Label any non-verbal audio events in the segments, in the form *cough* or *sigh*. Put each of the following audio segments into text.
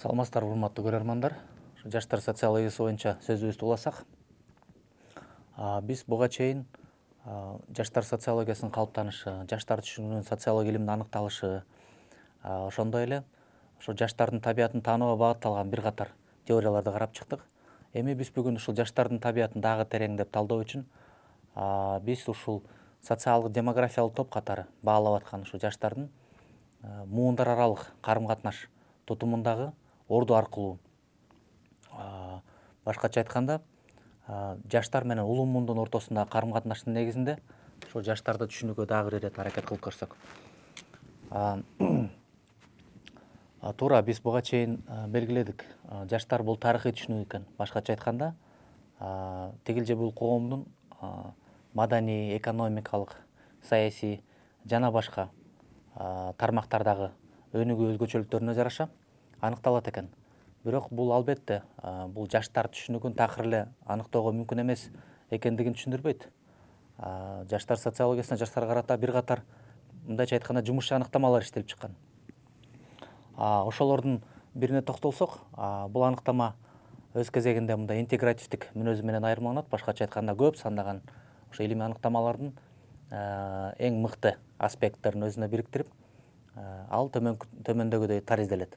саламатсыздарбы урматтуу көрөрмандар у жаштар социологиясы боюнча сөзүбүздү уласак биз буга чейин жаштар социологиясынын калыптанышы жаштар түшүнүгүнүн социология илимдин аныкталышы ошондой эле ошо жаштардын табиятын таанууга багытталган бир катар теорияларды карап чыктык эми биз бүгүн ушул жаштардын табиятын дагы тереңдеп талдоо үчүн биз ушул социалдык демографиялык топ катары баалап аткан ушул жаштардын муундар аралык карым катнаш тутумундагы орду аркылуу башкача айтканда жаштар менен улуу муундун ортосундагы карым катнаштын негизинде ошол жаштарды түшүнүүгө дагы бир ирет аракет кылып көрсөк *clears throat* туура биз буга чейин белгиледик жаштар бул тарыхый түшүнүк экен башкача айтканда тигил же бул коомдун маданий экономикалык саясий жана башка тармактардагы өнүгүү өзгөчөлүктөрүнө жараша анықталат экен бирок бул албетте бұл жаштар түшүнүгүн такыр эле мүмкін емес екендігін экендигин түшүндүрбөйт жаштар социологиясына жаштарга карата бир катар мындайча анықтамалар жумушчу шыққан иштелип чыккан біріне тоқталсақ токтолсок бұл анықтама өз кезегінде мындай интегративтік мүнөзү айырмаланады айырмаланат айтқанда көп сандаған ошо илимий аныктамалардын эң мыкты аспекттерин өзүнө бириктирип ал төмөндөгүдөй таризделет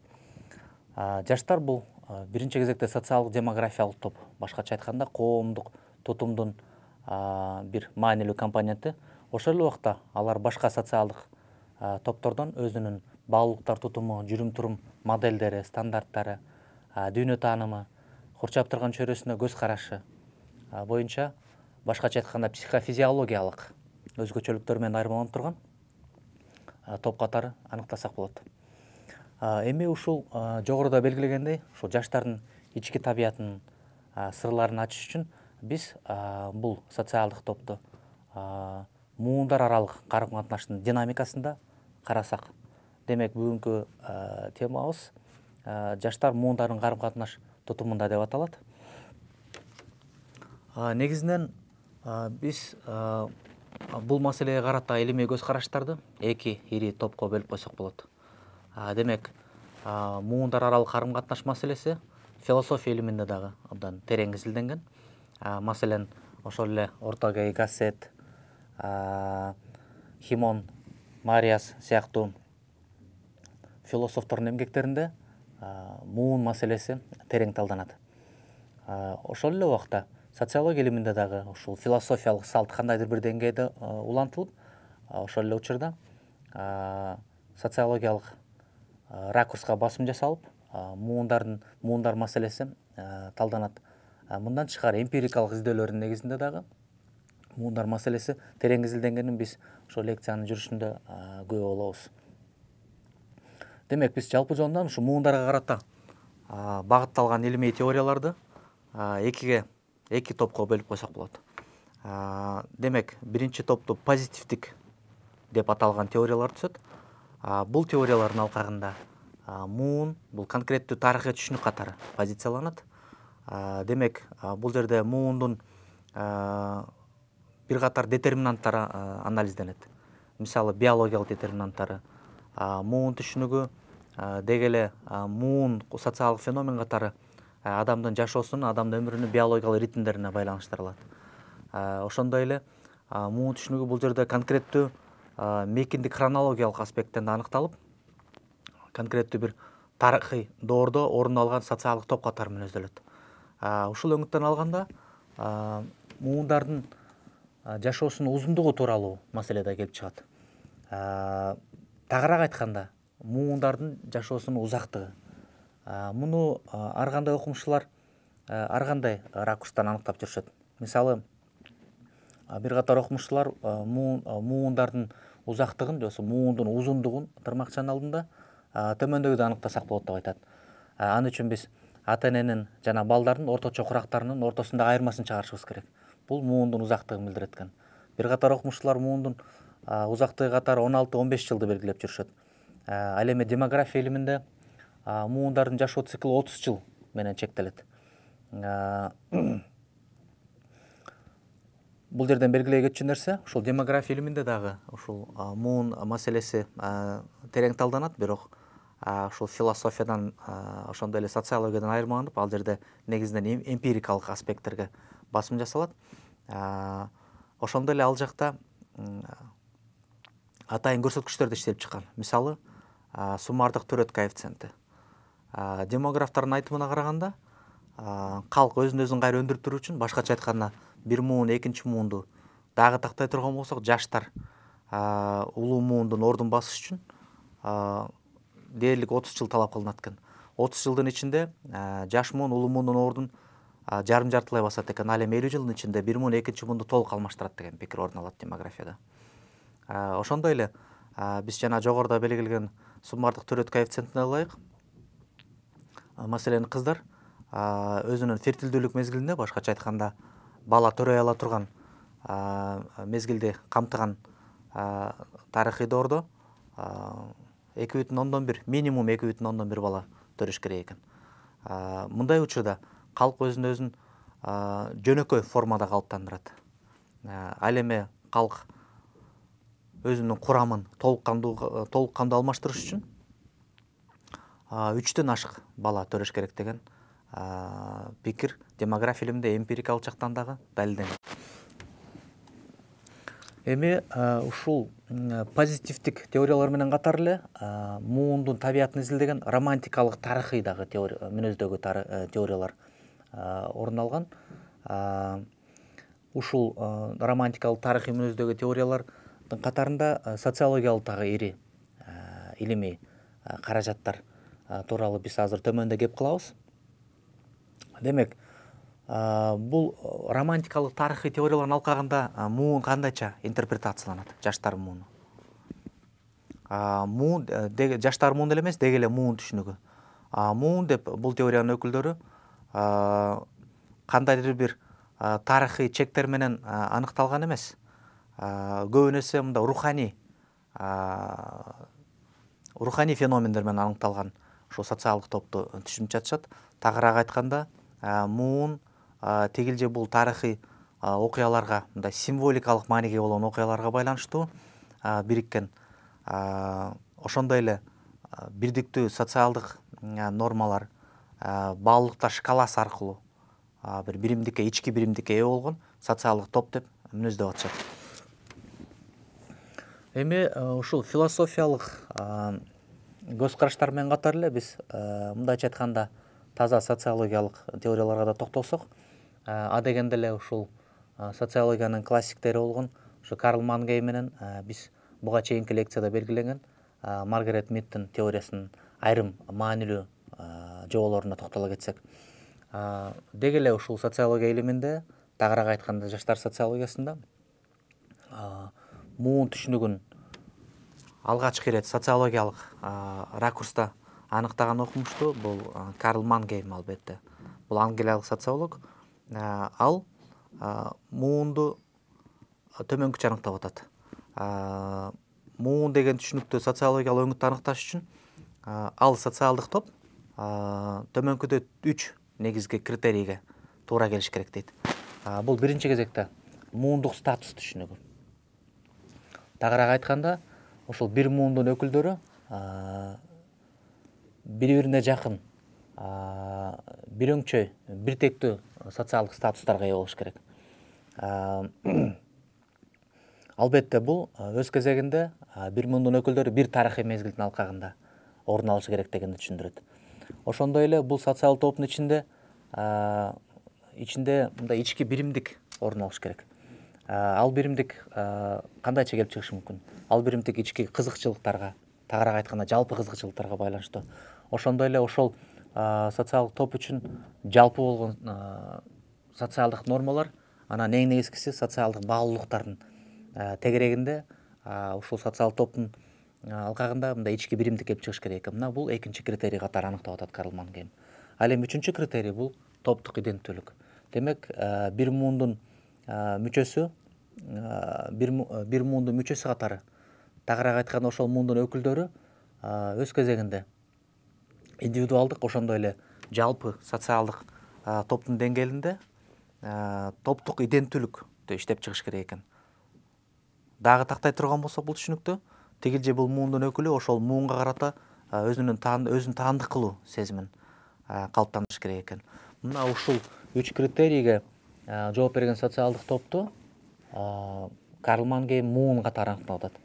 жаштар бул биринчи кезекте социалдык демографиялык топ башкача айтканда коомдук тутумдун бир маанилүү компоненти ошол эле убакта алар башка социалдык топтордон өзүнүн баалуулуктар тутуму жүрүм турум моделдери стандарттары дүйнө таанымы курчап турган чөйрөсүнө көз карашы боюнча башкача айтканда психофизиологиялык өзгөчөлүктөр менен айырмаланып турган топ катары аныктасак болот эми ушул жогоруда белгилегендей ушул жаштардын ички табиятын сырларын ачыш үчүн биз бул социалдык топту муундар аралык карым катнаштын динамикасында карасак демек бүгүнкү темабыз жаштар муундарын карым катнаш тутумунда деп аталат негизинен биз бул маселеге карата илимий көз караштарды эки ири топко бөлүп койсок болот демек муундар аралык қарым катнаш мәселесі философия илиминде дагы абдан терең изилденген маселен ошол эле ортогей гассет химон мариас сыяктуу философтордун эмгектеринде муун маселеси терең талданат ошол эле убакта социология илиминде дагы ушул философиялык салт кандайдыр бир деңгээлде улантылып ошол эле учурда социологиялык Э, ракурсқа басым жасалып э, муындардың муындар мәселесі э, талданады мындан шығар эмпирикалық іздеулердің негізінде дағы муындар мәселесі терең біз биз ошо лекциянын жүрүшүндө күбө болобуз демек біз жалпы жонундан ушу муундарга карата багытталган илимий теорияларды экиге эки топко бөлүп койсок болот демек биринчи топту позитивдик деп аталган теориялар түзөт бул теориялардын алкагында муун бул конкреттүү тарыхый түшүнүк катары позицияланат демек бул жерде муундун бир катар детерминанттары анализденет мисалы биологиялык детерминанттары муун түшүнүгү деги эле муун социалдык феномен катары адамдын жашоосунун адамдын өмүрүнүн биологиялык ритмдерине байланыштырылат ошондой эле муун түшүнүгү бул жерде конкреттүү мекинди хронологиялык аспекттен аныкталып конкреттүү бир тарыхый доордо орун алган социалдык топ катары мүнөздөлөт ушул өңүттөн алганда муундардын жашоосунун узундугу тууралуу маселе да келип чыгат тагыраак айтканда муундардын жашоосунун узактыгы муну ар кандай окумуштуулар ар кандай ракурстан аныктап жүрүшөт мисалы бир катар окумуштуулар муундардын ұзақтығын осы муундун узундугун тырмакчанын алдында төмөндөгүдөй анықтасақ аныктасак болот деп айтат ал ан үчүн биз ата эненин жана балдардын орточо курактарынын ортосундагы айырмасын чыгарышыбыз керек бул муундун узактыгын билдирет экен бир катар окумуштуулар муундун узактыгы катары он алты он беш жылды белгилеп жүрүшөт ал эми демография илиминде муундардын жашоо циклі отуз жыл менен чектелет Бұл жерден белгілей кетчү нерсе ушул демография илиминде дагы ушул муун маселеси терең талданат бирок ушул философиядан ошондой эле социологиядан айырмаланып ал жерде негизинен эмпирикалык аспекттерге басым жасалат ошондой эле ал жакта атайын да иштелип чыккан мисалы суммардык төрөт коэффициенти демографтардын айтымына караганда калк өзүн өзүн кайра өндүрүп туруу үчүн башкача айтканда бир муун экинчи муунду дагы тактай турган болсок жаштар улуу муундун ордун басыш үчүн дээрлик отуз жыл талап кылынат экен отуз жылдын ичинде жаш муун улуу муундун ордун жарым жартылай басат экен ал эми элүү жылдын ичинде бир муун экинчи муунду толук алмаштырат деген пикир орун алат демографияда ошондой эле биз жана жогоруда белгилеген суммардык төрөт коэффициентине ылайык маселен кыздар өзүнүн фертилдүүлүк мезгилинде башкача айтканда бала төрөй ала турган мезгилди камтыган тарыхый доордо эки бүтүн ондон бир минимум эки бүтүн ондон бир бала төрөш керек экен мындай учурда калк өзүн өзүн жөнөкөй формада калыптандырат ал эми калк өзүнүн курамын толук кандуу алмаштырыш үчүн үчтөн ашык бала төрөш керек деген пикир демография илимде эмпирикалык жактан дагы далилденет эми ушул позитивдик теориялар менен катар эле муундун табиятын изилдеген романтикалык тарыхый дагы мүнөздөгү э, теориялар орун алган ушул романтикалык тарыхый мүнөздөгү теориялардын қатарында социологиялык дагы ири илимий каражаттар тууралуу биз азыр төмөндө кеп кылабыз демек бул романтикалык тарыхый теориялардын алкагында муун кандайча интерпретацияланат жаштар мууну муун э, жаштар муун деле эмес деги эле муун түшүнүгү муун деп бул теориянын өкүлдөрү кандайдыр бир тарыхый чектер менен аныкталган эмес көбүн эсе мындай руханий руханий феномендер менен аныкталган ушул социалдык топту түшүнүп жатышат тагыраак айтканда муун тигил же бул тарыхый окуяларга мындай символикалык мааниге болгон окуяларга байланыштуу бириккен ошондой эле бирдиктүү социалдык нормалар баалуулуктар шкаласы аркылуу бир биримдикке ички биримдикке ээ болгон социалдык топ деп мүнөздөп атышат эми ушул философиялык көз караштар менен катар эле биз мындайча айтканда таза социологиялық теорияларға да тоқталсақ ә, адегенде эле ушул социологиянын классиктери болгон ушу карл мангей менен биз буга чейинки лекцияда ә, маргарет миттин теориясын айрым маанилүү жоболоруна тоқтала кетсек деги эле ушул социология илиминде тагыраак айтканда жаштар социологиясында муун түшүнүгүн алгачкы ирет социологиялык ракурста Анықтаған оқымышты Бұл карл мангейм албетте Бұл англиялык социолог ал муунду төмөнкүчө аныктап атат муун деген түшүнүктү социологиялык өңүттү аныкташ үчүн ал социалдық топ төмөнкүдөй үш негізге критерийге тура келиш керек дейді. Бұл бірінші кезекте муундук статус түшүнүгү Тағырақ айтқанда, ошол бир муундун өкүлдөрү бири бирине жакын бир тектүү социалдык статустарга ээ болуш керек *clears throat* албетте бул өз кезегинде бир муундун өкүлдөрү бир тарыхый мезгилдин алкагында орун алышы керек дегенди түшүндүрөт ошондой эле бул социалдык топтун ичинде ичинде мындай ички биримдик орун алыш керек ал биримдик кандайча келип чыгышы мүмкүн ал биримдик ички кызыкчылыктарга тагыраак айтканда жалпы кызыкчылыктарга байланыштуу ошондой эле ошол социалдык топ үчүн жалпы болгон социалдык нормалар анан эң негизгиси социалдык баалуулуктардын тегерегинде ушул социалдык топтун алкагында мындай ички биримдик келип чыгыш керек экен мына бул экинчи критерий катары аныктап атат карл мангейм ал эми үчүнчү критерий бул топтук иденттүүлүк демек бир муундун мүчөсү бир муундун мүчөсү катары тагыраак айтканда ошол муундун өкүлдөрү өз кезегинде индивидуалдык ошондой эле жалпы социалдык топтун деңгээлинде топтук иденттүүлүктү иштеп чыгыш керек экен дагы тактай турган болсок бул түшүнүктү тигил же бул муундун өкүлү ошол муунга карата өзүнүн өзүн таандык кылуу сезимин калыптандырыш керек экен мына ушул үч критерийге жооп берген социалдык топту карл карлмангейн муун катары аныктап атат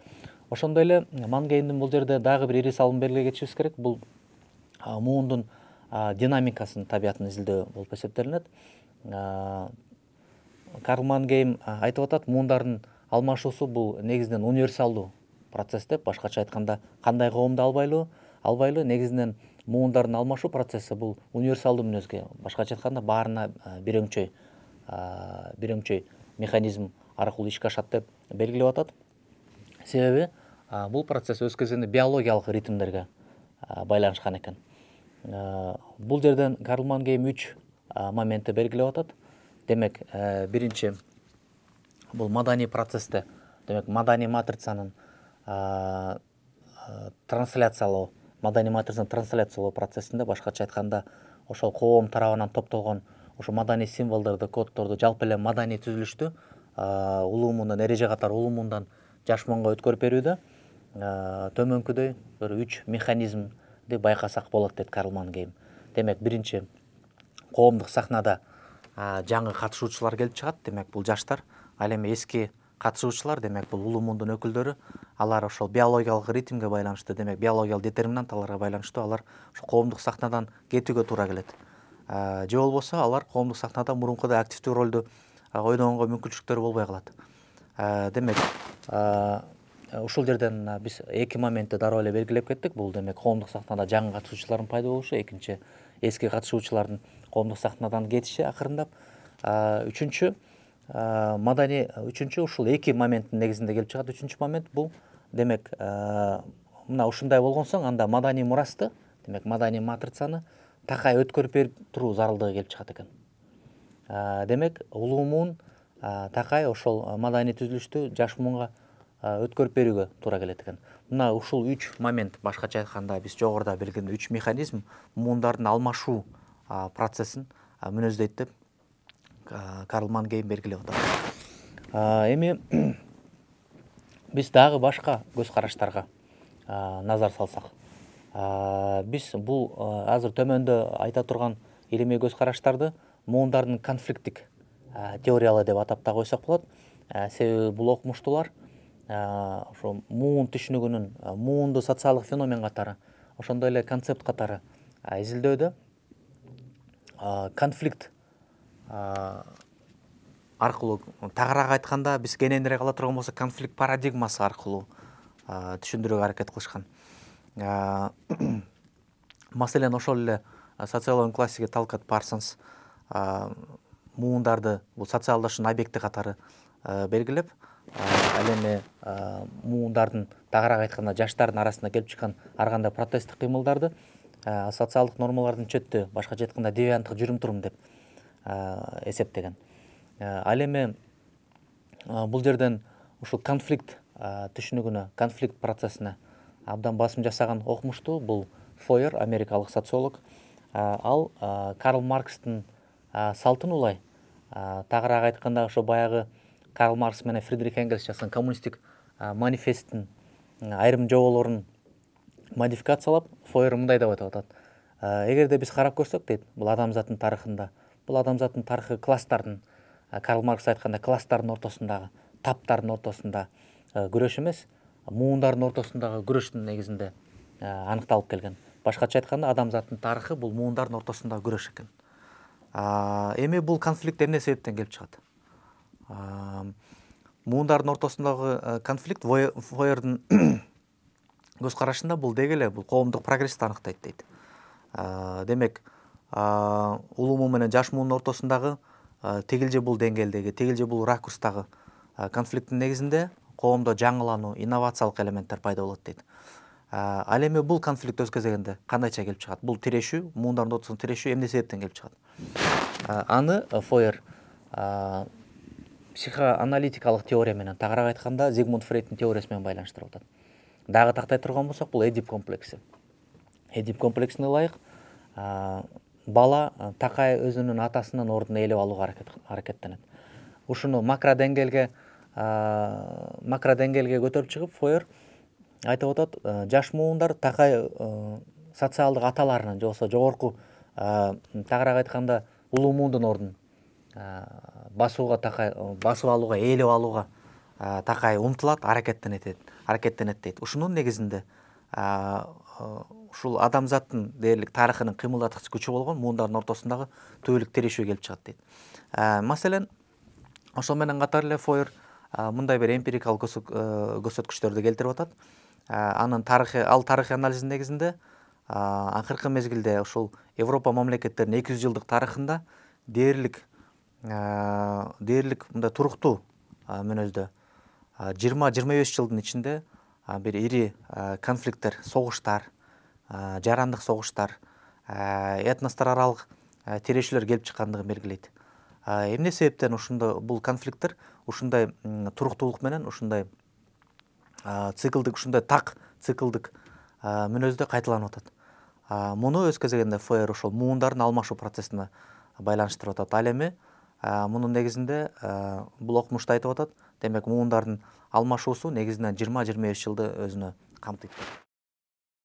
ошондой эле э, мангейндин бул жерде дагы бир ири салым белгиге кетишибиз керек бул муундун динамикасын табиятын изилдөө болуп эсептелинет карл мангейм айтып атат муундардын алмашуусу бул негизинен универсалдуу процесс деп башкача айтканда кандай коомду албайлы албайлы негизинен муундардын алмашуу процесси бул универсалдуу мүнөзгө башкача айтканда баарына бир бир өңчөй механизм аркылуу ишке ашат деп белгилеп атат себеби бұл процесс өз кезегінде биологиялық ритмдерге байланышқан екен бұл жерден карл гейм үч моментті белгілеп атат демек биринчи бул маданий процесті, демек маданий матрицанын трансляциялоо маданий матрицаны трансляциялоо процессинде башкача айтканда ошол коом тарабынан топтолгон ошо маданий символдорду коддорду жалпы эле маданий түзүлүштү улуумундан эреже катары улуумундан жаш муунга өткөрүп берүүдө Э, төмөнкүдөй бир үч механизмди байкасак болот дейт карл мангейм демек биринчи коомдук сахнада э, жаңы катышуучулар келип чыгат демек бул жаштар ал эми эски катышуучулар демек бул улуу муундун өкүлдөрү алар ошол биологиялык ритмге байланыштуу демек биологиялык детерминант аларга байланыштуу алар уш коомдук сахнадан кетүүгө туура келет э, же болбосо алар коомдук сахнада мурункудай активдүү ролду ойногонго мүмкүнчүлүктөрү болбой калат демек Э, ушул жерден биз эки моментти дароо эле белгилеп кеттик бул демек коомдук сахнада жаңы катышуучулардын пайда болушу экинчи эски катышуучулардын коомдук сахнадан кетиши акырындап үчүнчү маданий үчүнчү ушул эки моменттин негизинде келип чыгат үчүнчү момент бул демек мына ушундай болгон соң анда маданий мурасты демек маданий матрицаны такай өткөрүп берип туруу зарылдыгы келип чыгат экен демек улуу муун такай ошол маданий түзүлүштү жаш муунга өткөрүп берүүгө туура келет экен мына ушул үч момент башкача айтканда биз жогоруда белгилеген үч механизм муундардын алмашуу процессин мүнөздөйт деп карл мангейм белгилеп атат эми *clears throat* биз дагы башка көз караштарга назар салсак биз бул азыр төмөндө айта турган илимий көз караштарды муундардын конфликттик теориялы деп атап да койсок болот себеби бул окумуштуулар ошо муун түшүнүгүнүн муунду социалдык феномен катары ошондой эле концепт катары изилдөөдө конфликт аркылуу тагыраак айтканда биз кененирээк ала турган болсок конфликт парадигмасы аркылуу түшүндүрүүгө аракет кылышкан *clears throat* маселен ошол эле социологиянын классиги талкат парсонс муундарды бул социалдашуунун объекти катары белгилеп ал эми муундардын тагыраак айтканда жаштардын арасында келип чыккан ар кандай протесттик кыймылдарды социалдык нормалардын чети башкача айтканда девианттык жүрүм турум деп эсептеген ал эми бул жерден ушул конфликт түшүнүгүнө конфликт процессине абдан басым жасаган окумуштуу бул фоер америкалык социолог ал карл маркстын салтын улай тагыраак айтканда ошо баягы карл маркс менен фридрих энгельс жазган коммунисттик манифесттин айрым жоболорун модификациялап фойер мындай деп айтып атат эгерде биз карап көрсөк дейт бул адамзаттын тарыхында бул адамзаттын тарыхы класстардын карл маркс айткандай класстардын ортосундагы таптардын ортосунда күрөш эмес муундардын ортосундагы күрөштүн негизинде аныкталып келген башкача айтканда адамзаттын тарыхы бул муундардын ортосундагы күрөш экен эми бул конфликт эмне себептен келип чыгат муундардын ортосундагы э, конфликт фоердин *clears throat* көз карашында бул деги эле бул коомдук прогрессти аныктайт дейт э, демек улуу муун менен жаш муундун ортосундагы э, тигил же бул деңгээлдеги тигил же бул ракурстагы конфликттин негизинде коомдо жаңылануу инновациялык элементтер пайда болот дейт ал эми бул конфликт өз кезегинде кандайча келип чыгат бул тирешүү муундардын ортосунда тирешүү эмне себептен келип чыгат аны фоер психоаналитикалық теорияменен тағырақ айтқанда зигмунд фрейдтің теориясымен байланыстырып дағы тақтай тұрған болсақ бұл эдип комплексі эдип комплексіне лайық ә, бала ә, тақай өзінің атасының орнын иелеп алуға әрекеттенеді ушуну макро деңгээлге ә, макро деңгээлге көтөрүп чыгып фойер айтып атат ә, жаш муундар такай социалдык аталарынын же болбосо жогорку тагыраак айтканда улуу муундун ордун басуға тақай басып алуға ээлеп алууга такай умтулат аракеттенет аракеттенет дейт ушунун негизинде ушул адамзаттын дээрлик тарыхынын кыймылдаткыч күчү болгон муундардын ортосундагы түбөлүк тирешүү келип чыгат дейт маселен ошол менен катар эле фойер мындай бир эмпирикалык көрсөткүчтөрдү келтирип атат анын тарыхы ал тарыхый анализдин негизинде акыркы мезгилде ушул европа мамлекеттеринин эки жүз жылдык тарыхында дээрлик ә, дерлік мында тұрықту ә, жыйырма беш жылдын ичинде бир ири конфликттер согуштар жарандык согуштар ә, этностор аралык ә, тирешүүлөр келип чыккандыгы белгилейт эмне себептен ушундай бул конфликттер ушундай туруктуулук менен ушундай циклдык ушундай так циклдик мүнөздө кайталанып атат муну өз кезегинде фр ошол муундардын алмашуу процессине байланыштырып атат ал эми ә, мұның негізінде ә, бұл оқымышты айтып отады демек муындардың алмашуысы негізінен 20-23 жылды өзіні қамтиды